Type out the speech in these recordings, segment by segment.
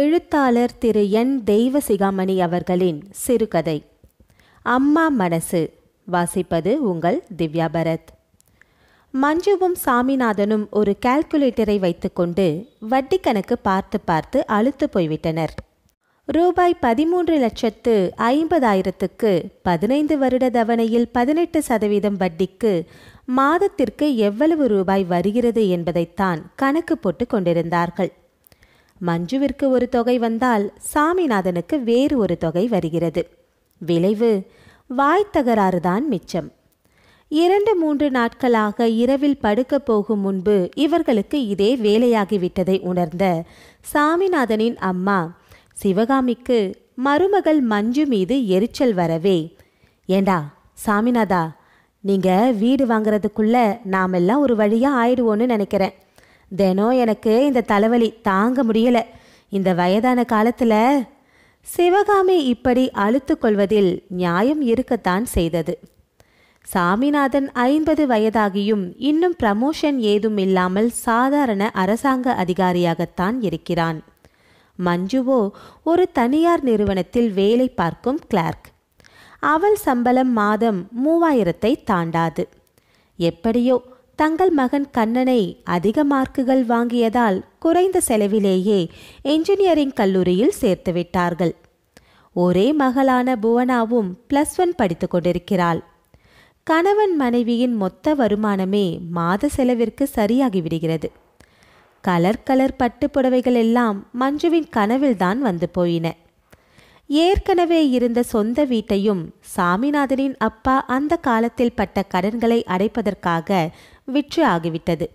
எழுத்தாளர் திரு என் தெய்வசிகாமணி அவர்களின் சிறுகதை அம்மா மனசு வாசிப்பது உங்கள் திவ்யா பரத் மஞ்சுவும் சாமிநாதனும் ஒரு கால்குலேட்டரை வைத்துக்கொண்டு வட்டி கணக்கு பார்த்து பார்த்து அழுத்து போய்விட்டனர் ரூபாய் பதிமூன்று லட்சத்து ஐம்பதாயிரத்துக்கு பதினைந்து வருட தவணையில் பதினெட்டு சதவீதம் வட்டிக்கு மாதத்திற்கு எவ்வளவு ரூபாய் வருகிறது என்பதைத்தான் கணக்கு போட்டு கொண்டிருந்தார்கள் மஞ்சுவிற்கு ஒரு தொகை வந்தால் சாமிநாதனுக்கு வேறு ஒரு தொகை வருகிறது விளைவு வாய்த்தகராறுதான் மிச்சம் இரண்டு மூன்று நாட்களாக இரவில் படுக்கப் போகும் முன்பு இவர்களுக்கு இதே வேலையாகிவிட்டதை உணர்ந்த சாமிநாதனின் அம்மா சிவகாமிக்கு மருமகள் மஞ்சு மீது எரிச்சல் வரவே ஏண்டா சாமிநாதா நீங்க வீடு வாங்குறதுக்குள்ள நாமெல்லாம் ஒரு வழியா ஆயிடுவோன்னு நினைக்கிறேன் தினம் எனக்கு இந்த தலைவலி தாங்க முடியல இந்த வயதான காலத்தில் சிவகாமி இப்படி அழுத்து கொள்வதில் நியாயம் இருக்கத்தான் செய்தது சாமிநாதன் ஐம்பது வயதாகியும் இன்னும் ப்ரமோஷன் ஏதும் இல்லாமல் சாதாரண அரசாங்க அதிகாரியாகத்தான் இருக்கிறான் மஞ்சுவோ ஒரு தனியார் நிறுவனத்தில் வேலை பார்க்கும் கிளார்க் அவள் சம்பளம் மாதம் மூவாயிரத்தை தாண்டாது எப்படியோ தங்கள் மகன் கண்ணனை அதிக மார்க்குகள் வாங்கியதால் குறைந்த செலவிலேயே என்ஜினியரிங் கல்லூரியில் சேர்த்துவிட்டார்கள் ஒரே மகளான புவனாவும் பிளஸ் ஒன் படித்து கொண்டிருக்கிறாள் கணவன் மனைவியின் மொத்த வருமானமே மாத செலவிற்கு சரியாகிவிடுகிறது கலர் கலர் பட்டு புடவைகள் எல்லாம் மஞ்சுவின் கனவில்தான் வந்து போயின ஏற்கனவே இருந்த சொந்த வீட்டையும் சாமிநாதனின் அப்பா அந்த காலத்தில் பட்ட கடன்களை அடைப்பதற்காக விற்று ஆகிவிட்டது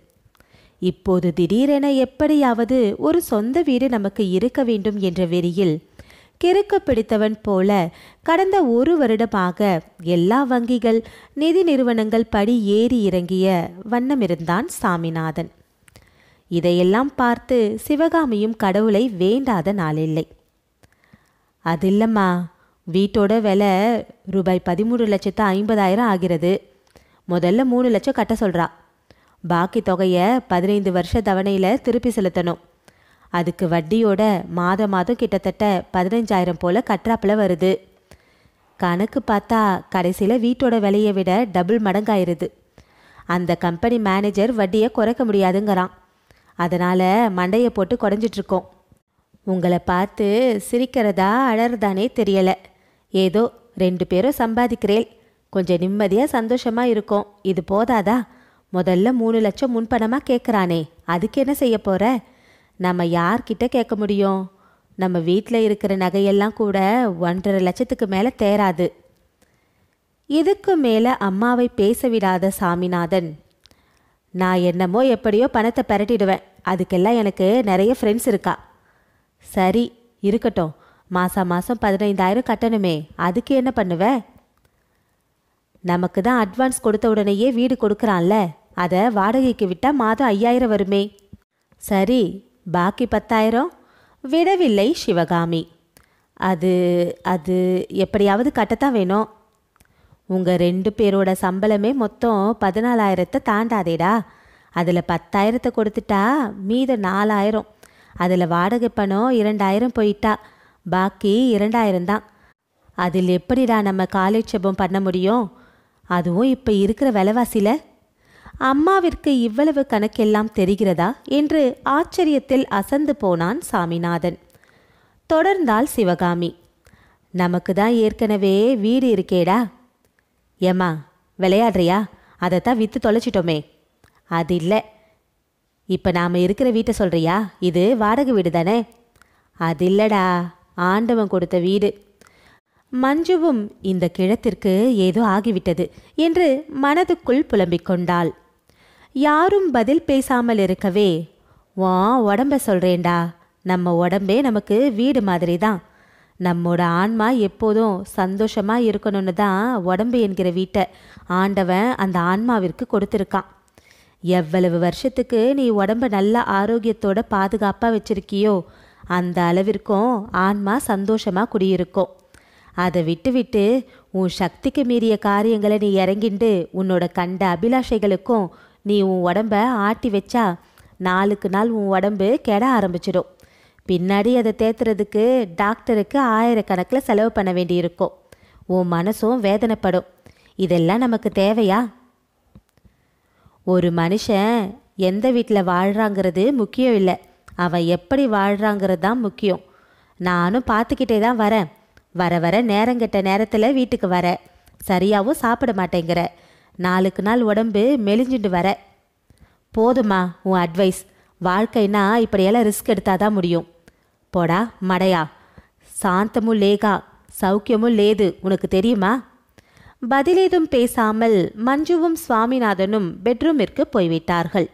இப்போது திடீரென எப்படியாவது ஒரு சொந்த வீடு நமக்கு இருக்க வேண்டும் என்ற வெறியில் கிறுக்க பிடித்தவன் போல கடந்த ஒரு வருடமாக எல்லா வங்கிகள் நிதி நிறுவனங்கள் படி ஏறி இறங்கிய வண்ணமிருந்தான் சாமிநாதன் இதையெல்லாம் பார்த்து சிவகாமியும் கடவுளை வேண்டாத நாளில்லை அதில்லம்மா வீட்டோட விலை ரூபாய் பதிமூணு லட்சத்து ஐம்பதாயிரம் ஆகிறது முதல்ல மூணு லட்சம் கட்ட சொல்கிறா பாக்கி தொகையை பதினைந்து வருஷ தவணையில் திருப்பி செலுத்தணும் அதுக்கு வட்டியோட மாதம் மாதம் கிட்டத்தட்ட பதினஞ்சாயிரம் போல் கற்றாப்பில் வருது கணக்கு பார்த்தா கடைசியில் வீட்டோட விலையை விட டபுள் மடங்காயிருது அந்த கம்பெனி மேனேஜர் வட்டியை குறைக்க முடியாதுங்கிறான் அதனால் மண்டையை போட்டு குறைஞ்சிட்ருக்கோம் உங்களை பார்த்து சிரிக்கிறதா அழறதானே தெரியலை ஏதோ ரெண்டு பேரும் சம்பாதிக்கிறேன் கொஞ்சம் நிம்மதியாக சந்தோஷமாக இருக்கும் இது போதாதா முதல்ல மூணு லட்சம் முன்பணமாக கேட்குறானே அதுக்கு என்ன செய்ய போகிற நம்ம யார்கிட்ட கேட்க முடியும் நம்ம வீட்டில் இருக்கிற நகையெல்லாம் கூட ஒன்றரை லட்சத்துக்கு மேலே தேராது இதுக்கு மேலே அம்மாவை பேச விடாத சாமிநாதன் நான் என்னமோ எப்படியோ பணத்தை பரட்டிடுவேன் அதுக்கெல்லாம் எனக்கு நிறைய ஃப்ரெண்ட்ஸ் இருக்கா சரி இருக்கட்டும் மாதம் மாதம் பதினைந்தாயிரம் கட்டணுமே அதுக்கு என்ன பண்ணுவ நமக்கு தான் அட்வான்ஸ் கொடுத்த உடனேயே வீடு கொடுக்குறான்ல அதை வாடகைக்கு விட்டால் மாதம் ஐயாயிரம் வருமே சரி பாக்கி பத்தாயிரம் விடவில்லை சிவகாமி அது அது எப்படியாவது கட்டத்தான் வேணும் உங்கள் ரெண்டு பேரோட சம்பளமே மொத்தம் பதினாலாயிரத்தை தாண்டாதேடா அதில் பத்தாயிரத்தை கொடுத்துட்டா மீத நாலாயிரம் அதில் வாடகை பணம் இரண்டாயிரம் போயிட்டா பாக்கி இரண்டாயிரம் தான் அதில் எப்படிடா நம்ம காலேட்சேபம் பண்ண முடியும் அதுவும் இப்போ இருக்கிற விலைவாசியில் அம்மாவிற்கு இவ்வளவு கணக்கெல்லாம் தெரிகிறதா என்று ஆச்சரியத்தில் அசந்து போனான் சாமிநாதன் தொடர்ந்தாள் சிவகாமி நமக்கு தான் ஏற்கனவே வீடு இருக்கேடா ஏம்மா விளையாடுறியா அதைத்தான் விற்று தொலைச்சிட்டோமே அது இல்லை இப்போ நாம் இருக்கிற வீட்டை சொல்கிறியா இது வாடகை வீடு தானே அது இல்லைடா ஆண்டவன் கொடுத்த வீடு மஞ்சுவும் இந்த கிழத்திற்கு ஏதோ ஆகிவிட்டது என்று மனதுக்குள் புலம்பிக் கொண்டாள் யாரும் பதில் பேசாமல் இருக்கவே வா உடம்ப சொல்கிறேன்டா நம்ம உடம்பே நமக்கு வீடு மாதிரி தான் நம்மோட ஆன்மா எப்போதும் சந்தோஷமாக இருக்கணும்னு தான் உடம்பு என்கிற வீட்டை ஆண்டவன் அந்த ஆன்மாவிற்கு கொடுத்துருக்கான் எவ்வளவு வருஷத்துக்கு நீ உடம்ப நல்ல ஆரோக்கியத்தோட பாதுகாப்பாக வச்சிருக்கியோ அந்த அளவிற்கும் ஆன்மா சந்தோஷமாக குடியிருக்கும் அதை விட்டுவிட்டு உன் சக்திக்கு மீறிய காரியங்களை நீ இறங்கிண்டு உன்னோட கண்ட அபிலாஷைகளுக்கும் நீ உன் உடம்ப ஆட்டி வச்சா நாளுக்கு நாள் உன் உடம்பு கெட ஆரம்பிச்சிடும் பின்னாடி அதை தேத்துறதுக்கு டாக்டருக்கு ஆயிரக்கணக்கில் செலவு பண்ண வேண்டியிருக்கும் உன் மனசும் வேதனைப்படும் இதெல்லாம் நமக்கு தேவையா ஒரு மனுஷன் எந்த வீட்டில் வாழ்கிறாங்கிறது முக்கியம் இல்லை அவன் எப்படி வாழ்கிறாங்கிறது தான் முக்கியம் நானும் பார்த்துக்கிட்டே தான் வரேன் வர வர நேரங்கெட்ட நேரத்தில் வீட்டுக்கு வர சரியாகவும் சாப்பிட மாட்டேங்கிற நாளுக்கு நாள் உடம்பு மெலிஞ்சுண்டு வர போதுமா உன் அட்வைஸ் வாழ்க்கைனா இப்படியெல்லாம் ரிஸ்க் எடுத்தாதான் முடியும் போடா மடையா சாந்தமும் லேகா சௌக்கியமும் லேது உனக்கு தெரியுமா பதிலேதும் பேசாமல் மஞ்சுவும் சுவாமிநாதனும் பெட்ரூமிற்கு போய்விட்டார்கள்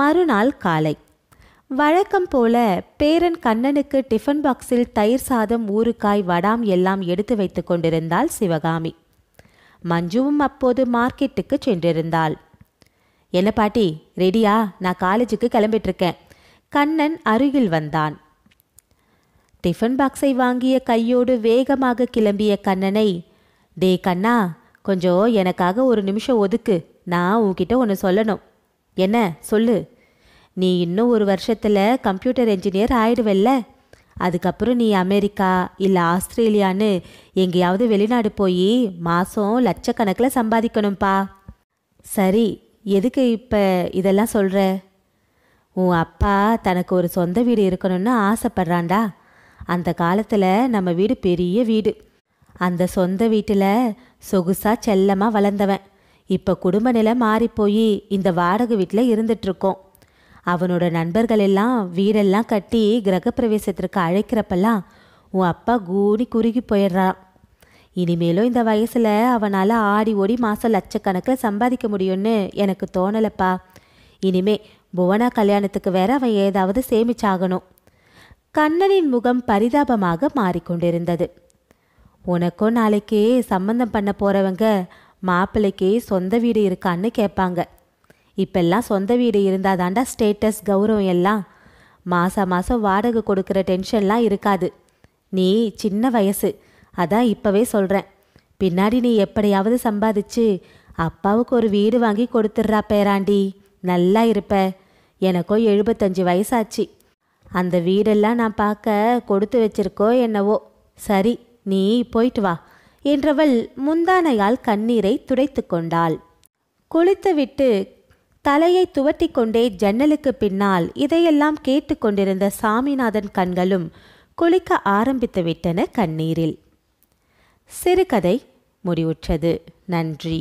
மறுநாள் காலை வழக்கம் போல பேரன் கண்ணனுக்கு டிஃபன் பாக்ஸில் தயிர் சாதம் ஊறுக்காய் வடாம் எல்லாம் எடுத்து வைத்து கொண்டிருந்தாள் சிவகாமி மஞ்சுவும் அப்போது மார்க்கெட்டுக்கு சென்றிருந்தாள் என்ன பாட்டி ரெடியா நான் காலேஜுக்கு கிளம்பிட்டுருக்கேன் கண்ணன் அருகில் வந்தான் டிஃபன் பாக்ஸை வாங்கிய கையோடு வேகமாக கிளம்பிய கண்ணனை டே கண்ணா கொஞ்சம் எனக்காக ஒரு நிமிஷம் ஒதுக்கு நான் உன்கிட்ட ஒன்று சொல்லணும் என்ன சொல்லு நீ இன்னும் ஒரு வருஷத்தில் கம்ப்யூட்டர் என்ஜினியர் ஆயிடுவல்ல அதுக்கப்புறம் நீ அமெரிக்கா இல்லை ஆஸ்திரேலியான்னு எங்கேயாவது வெளிநாடு போய் மாதம் லட்சக்கணக்கில் சம்பாதிக்கணும்ப்பா சரி எதுக்கு இப்போ இதெல்லாம் சொல்கிற உன் அப்பா தனக்கு ஒரு சொந்த வீடு இருக்கணும்னு ஆசைப்பட்றான்டா அந்த காலத்தில் நம்ம வீடு பெரிய வீடு அந்த சொந்த வீட்டில் சொகுசாக செல்லமாக வளர்ந்தவன் இப்போ குடும்ப நிலை மாறி போய் இந்த வாடகை வீட்டில் இருந்துட்டுருக்கோம் அவனோட நண்பர்களெல்லாம் வீடெல்லாம் கட்டி கிரகப்பிரவேசத்திற்கு அழைக்கிறப்பெல்லாம் உன் அப்பா கூனி குறுகி போயிடுறான் இனிமேலும் இந்த வயசில் அவனால் ஆடி ஓடி மாதம் லட்சக்கணக்கில் சம்பாதிக்க முடியும்னு எனக்கு தோணலைப்பா இனிமே புவனா கல்யாணத்துக்கு வேற அவன் ஏதாவது சேமிச்சாகணும் கண்ணனின் முகம் பரிதாபமாக மாறிக்கொண்டிருந்தது உனக்கும் நாளைக்கே சம்பந்தம் பண்ண போகிறவங்க மாப்பிள்ளைக்கே சொந்த வீடு இருக்கான்னு கேட்பாங்க இப்பெல்லாம் சொந்த வீடு இருந்தால் தாண்டா ஸ்டேட்டஸ் கௌரவம் எல்லாம் மாதம் மாதம் வாடகை கொடுக்குற டென்ஷன்லாம் இருக்காது நீ சின்ன வயசு அதான் இப்போவே சொல்கிறேன் பின்னாடி நீ எப்படியாவது சம்பாதிச்சு அப்பாவுக்கு ஒரு வீடு வாங்கி கொடுத்துட்றா பேராண்டி நல்லா இருப்ப எனக்கோ எழுபத்தஞ்சு வயசாச்சு அந்த வீடெல்லாம் நான் பார்க்க கொடுத்து வச்சிருக்கோ என்னவோ சரி நீ போயிட்டு வா என்றவள் முந்தானையால் கண்ணீரை துடைத்து கொண்டாள் குளித்துவிட்டு தலையை துவட்டி கொண்டே ஜன்னலுக்கு பின்னால் இதையெல்லாம் கேட்டுக்கொண்டிருந்த சாமிநாதன் கண்களும் குளிக்க ஆரம்பித்து விட்டன கண்ணீரில் சிறுகதை முடிவுற்றது நன்றி